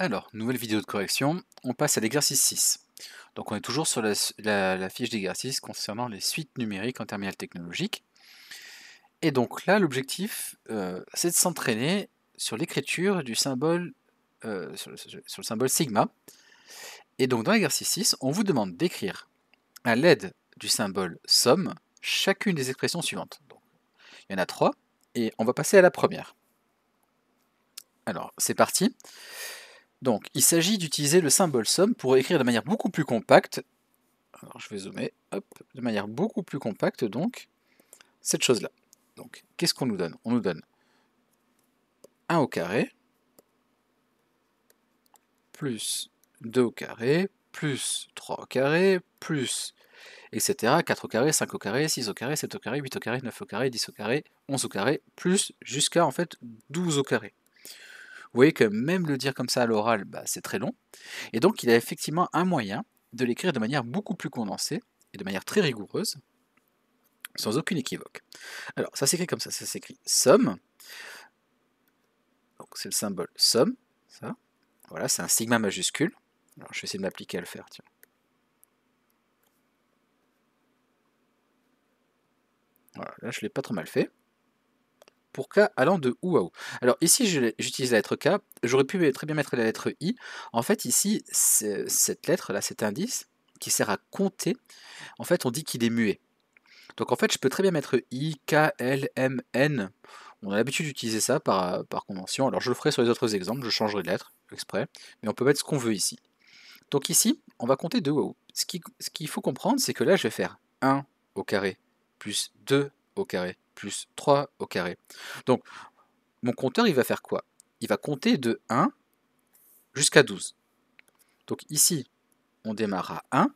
Alors, nouvelle vidéo de correction, on passe à l'exercice 6. Donc on est toujours sur la, fiche d'exercice concernant les suites numériques en terminale technologique. Et donc là, l'objectif, euh, c'est de s'entraîner sur l'écriture du symbole, euh, sur, le symbole sigma. Et donc dans l'exercice 6, on vous demande d'écrire à l'aide du symbole somme chacune des expressions suivantes. il y en a trois, et on va passer à la première. Alors, c'est parti. Donc, il s'agit d'utiliser le symbole somme pour écrire de manière beaucoup plus compacte, alors je vais zoomer, de manière beaucoup plus compacte, donc, cette chose-là. Donc, qu'est-ce qu'on nous donne On nous donne 1 au carré, plus 2 au carré, plus 3 au carré, plus, etc. 4 au carré, 5 au carré, 6 au carré, 7 au carré, 8 au carré, 9 au carré, 10 au carré, 11 au carré, plus jusqu'à en fait 12 au carré. Vous voyez que même le dire comme ça à l'oral, bah, c'est très long. Et donc il a effectivement un moyen de l'écrire de manière beaucoup plus condensée et de manière très rigoureuse, sans aucune équivoque. Alors ça s'écrit comme ça, ça s'écrit somme. Donc c'est le symbole somme, ça. Voilà, c'est un sigma majuscule. Alors je vais essayer de m'appliquer à le faire, Voilà, là je ne l'ai pas trop mal fait pour K allant de ou à ou. Alors ici, j'utilise la lettre K. J'aurais pu très bien mettre la lettre I. En fait, ici, cette lettre-là, cet indice, qui sert à compter, en fait, on dit qu'il est muet. Donc en fait, je peux très bien mettre I, K, L, M, N. On a l'habitude d'utiliser ça par, convention. Alors je le ferai sur les autres exemples, je changerai de lettre exprès. Mais on peut mettre ce qu'on veut ici. Donc ici, on va compter de ou. Ce qu'il ce qu'il faut comprendre, c'est que là, je vais faire 1 au carré plus 2 au carré plus 3 au carré. Donc, mon compteur, il va faire quoi Il va compter de 1 jusqu'à 12. Donc ici, on démarre à 1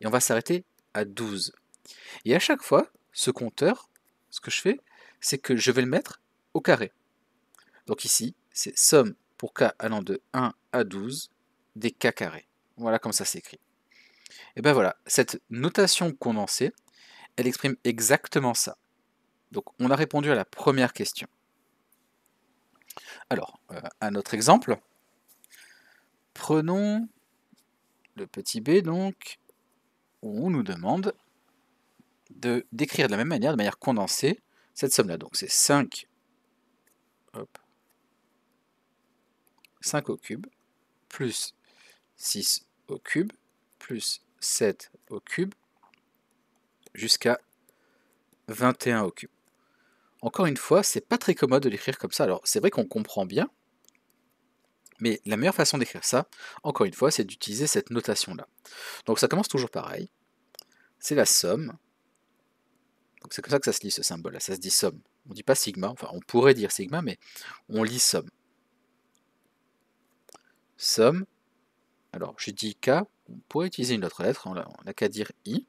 et on va s'arrêter à 12. Et à chaque fois, ce compteur, ce que je fais, c'est que je vais le mettre au carré. Donc ici, c'est somme pour k allant de 1 à 12 des k carrés. Voilà comme ça s'écrit. Et bien voilà, cette notation condensée, elle exprime exactement ça. Donc on a répondu à la première question. Alors, euh, un autre exemple. Prenons le petit b, donc, où on nous demande de décrire de la même manière, de manière condensée, cette somme-là. Donc c'est 5, 5 au cube, plus 6 au cube, plus 7 au cube, jusqu'à 21 au cube encore une fois, c'est pas très commode de l'écrire comme ça. Alors, c'est vrai qu'on comprend bien, mais la meilleure façon d'écrire ça, encore une fois, c'est d'utiliser cette notation-là. Donc, ça commence toujours pareil. C'est la somme. c'est comme ça que ça se lit ce symbole-là. Ça se dit somme. On ne dit pas sigma. Enfin, on pourrait dire sigma, mais on lit somme. Somme. Alors, je dis k. On pourrait utiliser une autre lettre. Hein, on n'a qu'à dire i.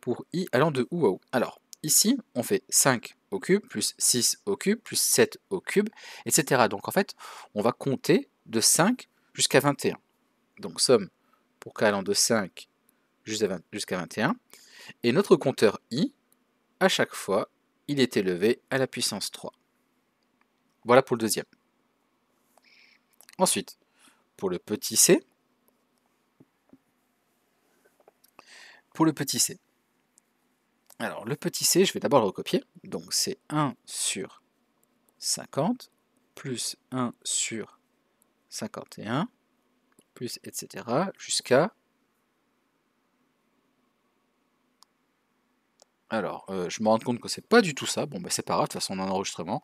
pour i allant de ou à où Alors, ici, on fait 5 au cube, plus 6 au cube, plus 7 au cube, etc. Donc en fait, on va compter de 5 jusqu'à 21. Donc somme pour k allant de 5 jusqu'à 21. Et notre compteur i, à chaque fois, il est élevé à la puissance 3. Voilà pour le deuxième. Ensuite, pour le petit c, pour le petit c, alors, le petit c, je vais d'abord le recopier. Donc, c'est 1 sur 50, plus 1 sur 51, plus etc., jusqu'à... Alors, euh, je me rends compte que c'est pas du tout ça. Bon, ben c'est pas grave, de toute façon, on a un enregistrement.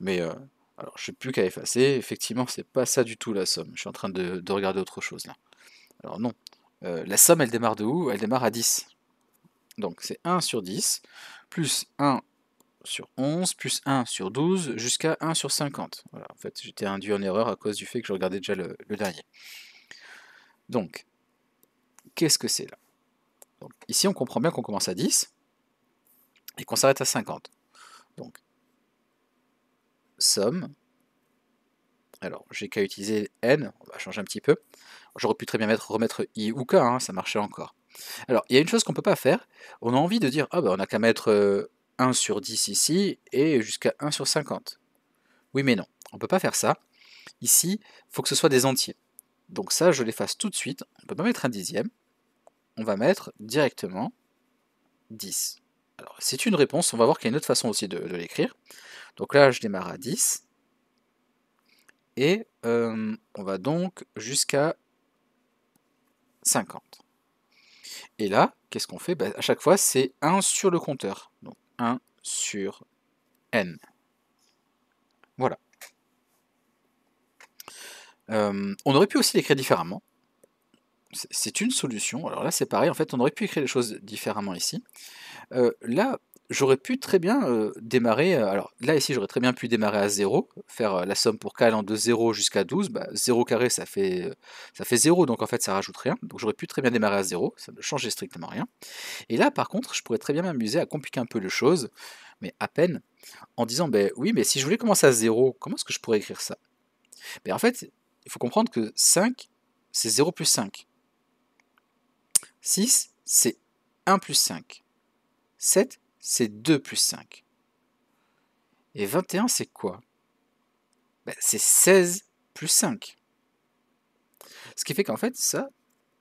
Mais, euh, alors, je n'ai plus qu'à effacer. Effectivement, ce n'est pas ça du tout la somme. Je suis en train de, regarder autre chose, là. Alors, non. Euh, la somme, elle démarre de où Elle démarre à 10. Donc c'est 1 sur 10, plus 1 sur 11, plus 1 sur 12, jusqu'à 1 sur 50. Voilà, en fait, j'étais induit en erreur à cause du fait que je regardais déjà le, dernier. Donc, qu'est-ce que c'est là Donc, Ici, on comprend bien qu'on commence à 10 et qu'on s'arrête à 50. Donc, somme. Alors, j'ai qu'à utiliser n, on va changer un petit peu. J'aurais pu très bien mettre, remettre i ou k, hein, ça marchait encore. Alors, il y a une chose qu'on ne peut pas faire. On a envie de dire, ah ben, on n'a qu'à mettre 1 euh, sur 10 ici et jusqu'à 1 sur 50. Oui, mais non, on ne peut pas faire ça. Ici, il faut que ce soit des entiers. Donc ça, je l'efface tout de suite. On ne peut pas mettre un dixième. On va mettre directement 10. Alors, c'est une réponse. On va voir qu'il y a une autre façon aussi de, l'écrire. Donc là, je démarre à 10. Et euh, on va donc jusqu'à 50. Et là, qu'est-ce qu'on fait bah, À chaque fois, c'est 1 sur le compteur. Donc 1 sur n. Voilà. Euh, on aurait pu aussi l'écrire différemment. C'est une solution. Alors là, c'est pareil. En fait, on aurait pu écrire les choses différemment ici. Euh, là, j'aurais pu très bien euh, démarrer. Euh, alors là, ici, j'aurais très bien pu démarrer à 0, faire euh, la somme pour k allant de 0 jusqu'à 12. 0 bah, carré, ça fait, ça fait 0, donc en fait, ça rajoute rien. Donc j'aurais pu très bien démarrer à 0, ça ne changeait strictement rien. Et là, par contre, je pourrais très bien m'amuser à compliquer un peu les choses, mais à peine, en disant ben oui, mais si je voulais commencer à 0, comment est-ce que je pourrais écrire ça ben, En fait, il faut comprendre que 5, c'est 0 plus 5. 6, c'est 1 plus 5. 7, c'est 2 plus 5. Et 21, c'est quoi ben, C'est 16 plus 5. Ce qui fait qu'en fait, ça,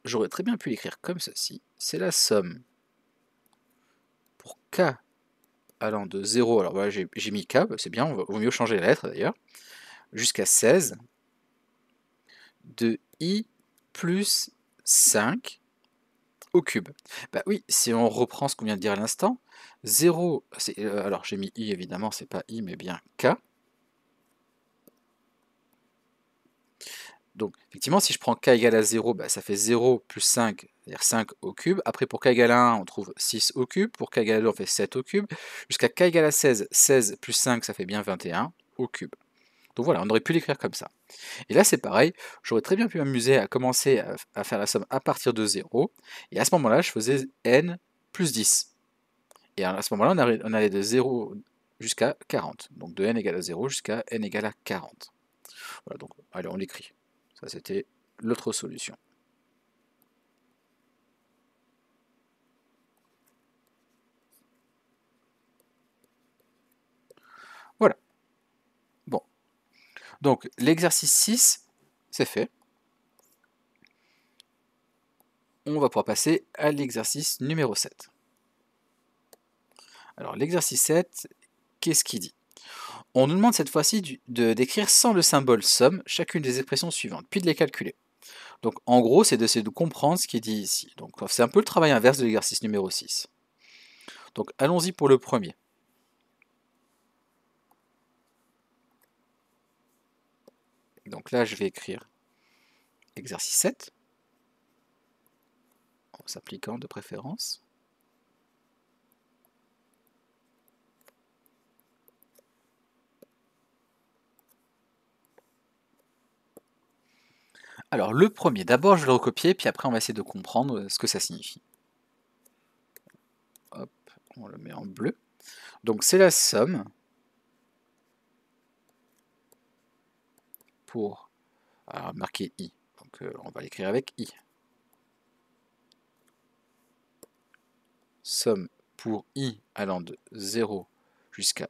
j'aurais très bien pu l'écrire comme ceci. C'est la somme pour k allant de 0, alors voilà, j'ai mis k, ben, c'est bien, il vaut mieux changer la lettre d'ailleurs, jusqu'à 16, de i plus 5 cube. Bah oui, si on reprend ce qu'on vient de dire à l'instant, 0, euh, alors j'ai mis i évidemment, c'est pas i mais bien k. Donc effectivement, si je prends k égale à 0, bah, ça fait 0 plus 5, c'est-à-dire 5 au cube. Après pour k égale à 1, on trouve 6 au cube. Pour k égale à 2, on fait 7 au cube. Jusqu'à k égale à 16, 16 plus 5, ça fait bien 21 au cube. Donc voilà, on aurait pu l'écrire comme ça. Et là, c'est pareil, j'aurais très bien pu m'amuser à commencer à, faire la somme à partir de 0, et à ce moment-là, je faisais n plus 10. Et à ce moment-là, on, on allait de 0 jusqu'à 40. Donc de n égale à 0 jusqu'à n égale à 40. Voilà, donc allez, on l'écrit. Ça, c'était l'autre solution. Donc l'exercice 6, c'est fait. On va pouvoir passer à l'exercice numéro 7. Alors l'exercice 7, qu'est-ce qu'il dit On nous demande cette fois-ci de décrire sans le symbole somme chacune des expressions suivantes, puis de les calculer. Donc en gros, c'est d'essayer de comprendre ce qui est dit ici. Donc c'est un peu le travail inverse de l'exercice numéro 6. Donc allons-y pour le premier. Donc là, je vais écrire exercice 7, en s'appliquant de préférence. Alors le premier, d'abord je vais le recopier, puis après on va essayer de comprendre ce que ça signifie. Hop, on le met en bleu. Donc c'est la somme pour euh, marquer i. Donc euh, on va l'écrire avec i. Somme pour i allant de 0 jusqu'à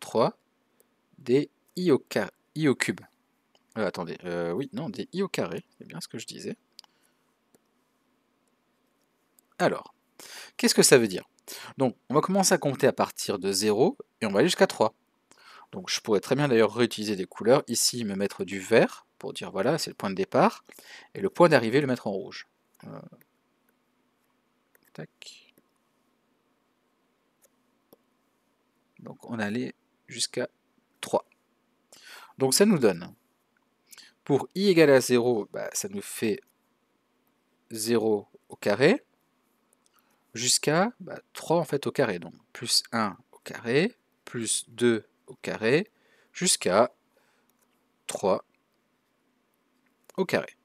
3 des i au, cube. Euh, attendez, oui, non, des i au carré, c'est bien ce que je disais. Alors, qu'est-ce que ça veut dire Donc, on va commencer à compter à partir de 0 et on va aller jusqu'à 3. Donc je pourrais très bien d'ailleurs réutiliser des couleurs. Ici, me mettre du vert pour dire voilà, c'est le point de départ. Et le point d'arrivée, le mettre en rouge. Euh, Donc on allait jusqu'à 3. Donc ça nous donne, pour i égale à 0, bah, ça nous fait 0 au carré, jusqu'à 3 bah, en fait au carré. Donc plus 1 au carré, plus 2 au carré jusqu'à 3 au carré.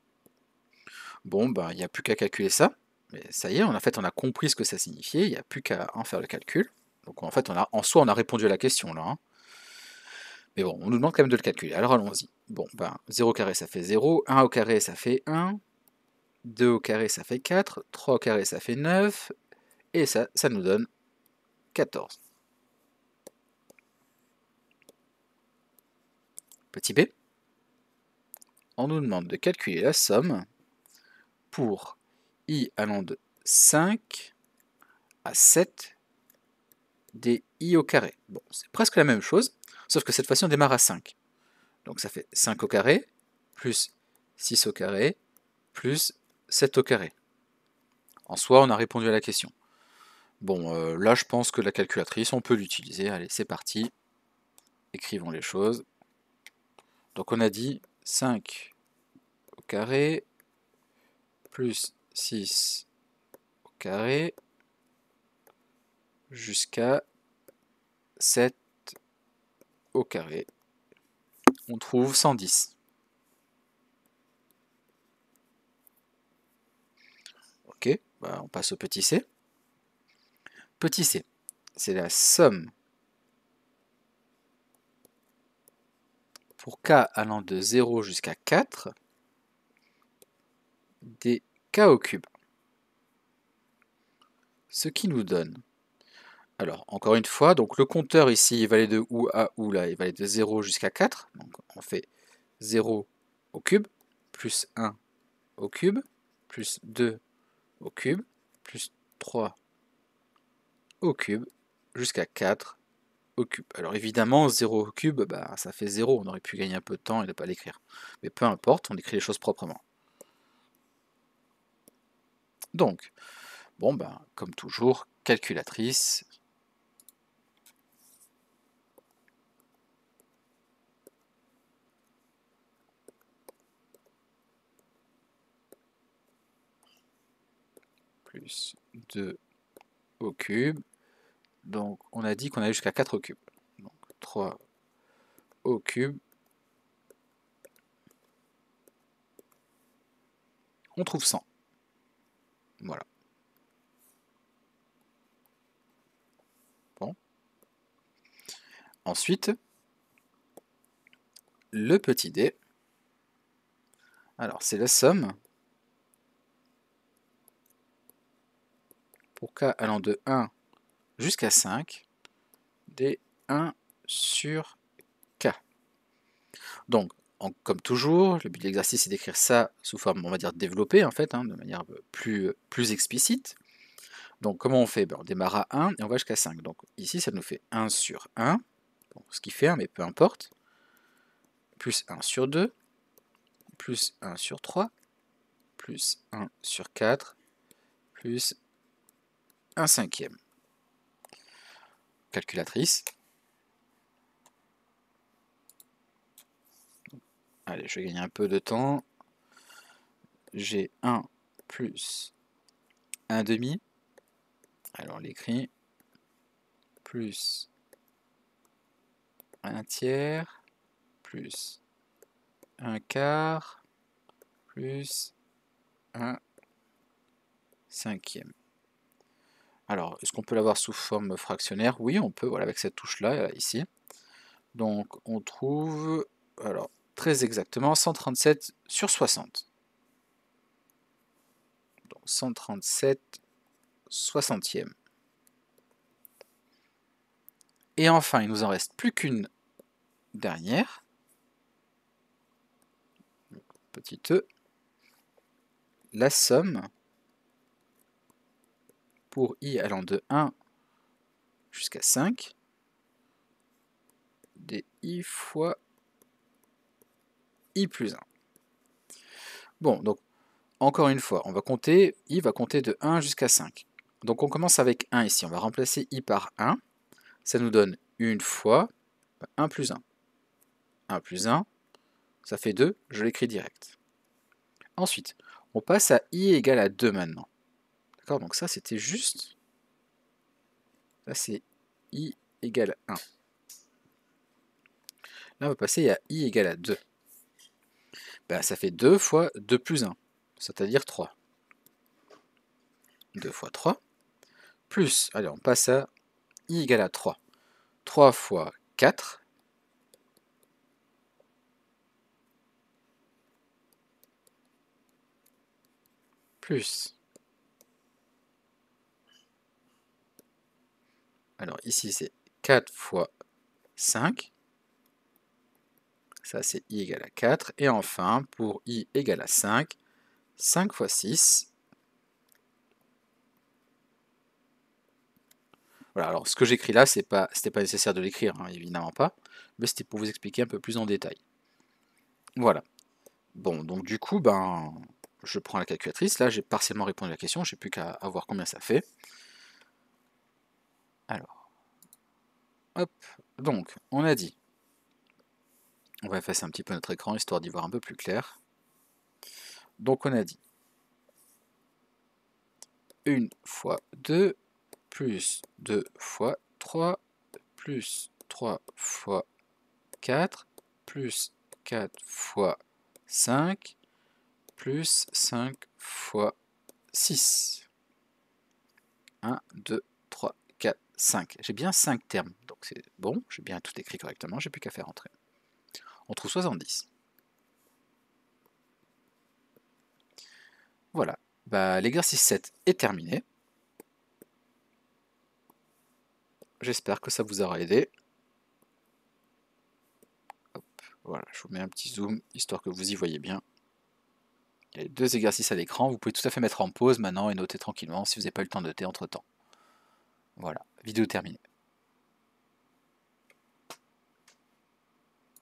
Bon, ben, il n'y a plus qu'à calculer ça. Mais ça y est, on, en fait, on a compris ce que ça signifiait. Il n'y a plus qu'à en faire le calcul. Donc, en fait, on a, en soi, on a répondu à la question, là. Hein. Mais bon, on nous demande quand même de le calculer. Alors, allons-y. Bon, ben, 0 au carré, ça fait 0. 1 au carré, ça fait 1. 2 au carré, ça fait 4. 3 au carré, ça fait 9. Et ça, ça nous donne 14. petit b, on nous demande de calculer la somme pour i allant de 5 à 7 des i au carré. Bon, c'est presque la même chose, sauf que cette fois-ci on démarre à 5. Donc ça fait 5 au carré, plus 6 au carré, plus 7 au carré. En soi, on a répondu à la question. Bon, euh, là je pense que la calculatrice, on peut l'utiliser. Allez, c'est parti. Écrivons les choses. Donc on a dit 5 au carré plus 6 au carré jusqu'à 7 au carré. On trouve 110. Ok, bah, on passe au petit c. Petit c, c'est la somme pour k allant de 0 jusqu'à 4 des k au cube. Ce qui nous donne. Alors, encore une fois, donc le compteur ici il va de ou à ou là, il de 0 jusqu'à 4. Donc on fait 0 au cube, plus 1 au cube, plus 2 au cube, plus 3 au cube, jusqu'à 4 alors évidemment, 0 au cube, bah, ça fait 0, on aurait pu gagner un peu de temps et ne pas l'écrire. Mais peu importe, on écrit les choses proprement. Donc, bon ben, comme toujours, calculatrice. Plus 2 au cube donc on a dit qu'on allait jusqu'à 4 au cube. Donc 3 au cube. On trouve 100. Voilà. Bon. Ensuite, le petit d. Alors c'est la somme pour k allant de 1 jusqu'à 5 des 1 sur k. Donc, comme toujours, le but de l'exercice est d'écrire ça sous forme, on va dire, développée, en fait, hein, de manière plus, plus explicite. Donc, comment on fait ben, On démarre à 1 et on va jusqu'à 5. Donc, ici, ça nous fait 1 sur 1, ce qui fait 1, mais peu importe, plus 1 sur 2, plus 1 sur 3, plus 1 sur 4, plus 1 cinquième calculatrice. Allez, je vais gagner un peu de temps. J'ai 1 plus 1 demi. Alors, l'écrit plus 1 tiers plus 1 quart plus 1 cinquième. Alors, est-ce qu'on peut l'avoir sous forme fractionnaire Oui, on peut, voilà, avec cette touche-là, euh, ici. Donc, on trouve, alors, très exactement, 137 sur 60. Donc, 137 soixantième. Et enfin, il nous en reste plus qu'une dernière. Petite e. La somme pour i allant de 1 jusqu'à 5 des i fois i plus 1. Bon, donc encore une fois, on va compter, i va compter de 1 jusqu'à 5. Donc on commence avec 1 ici, on va remplacer i par 1. Ça nous donne une fois 1 plus 1. 1 plus 1, ça fait 2, je l'écris direct. Ensuite, on passe à i égale à 2 maintenant. Donc ça, c'était juste. Là, c'est i égale 1. Là, on va passer à i égale à 2. Ben, ça fait 2 fois 2 plus 1, c'est-à-dire 3. 2 fois 3, plus, allez, on passe à i égale à 3. 3 fois 4, plus Alors ici, c'est 4 fois 5. Ça, c'est i égale à 4. Et enfin, pour i égale à 5, 5 fois 6. Voilà, alors ce que j'écris là, ce n'était pas nécessaire de l'écrire, hein, évidemment pas, mais c'était pour vous expliquer un peu plus en détail. Voilà. Bon, donc du coup, ben, je prends la calculatrice. Là, j'ai partiellement répondu à la question. je n'ai plus qu'à voir combien ça fait. Alors, hop, donc, on a dit, on va effacer un petit peu notre écran, histoire d'y voir un peu plus clair. Donc on a dit 1 fois 2 plus 2 fois 3 plus 3 fois 4 plus 4 fois 5 plus 5 fois 6. 1, 2, 5. J'ai bien 5 termes, donc c'est bon, j'ai bien tout écrit correctement, j'ai plus qu'à faire entrer. On trouve 70. Voilà, bah, l'exercice 7 est terminé. J'espère que ça vous aura aidé. voilà, je vous mets un petit zoom, histoire que vous y voyez bien. Il y a deux exercices à l'écran, vous pouvez tout à fait mettre en pause maintenant et noter tranquillement si vous n'avez pas eu le temps de noter entre-temps. Voilà, vidéo terminée.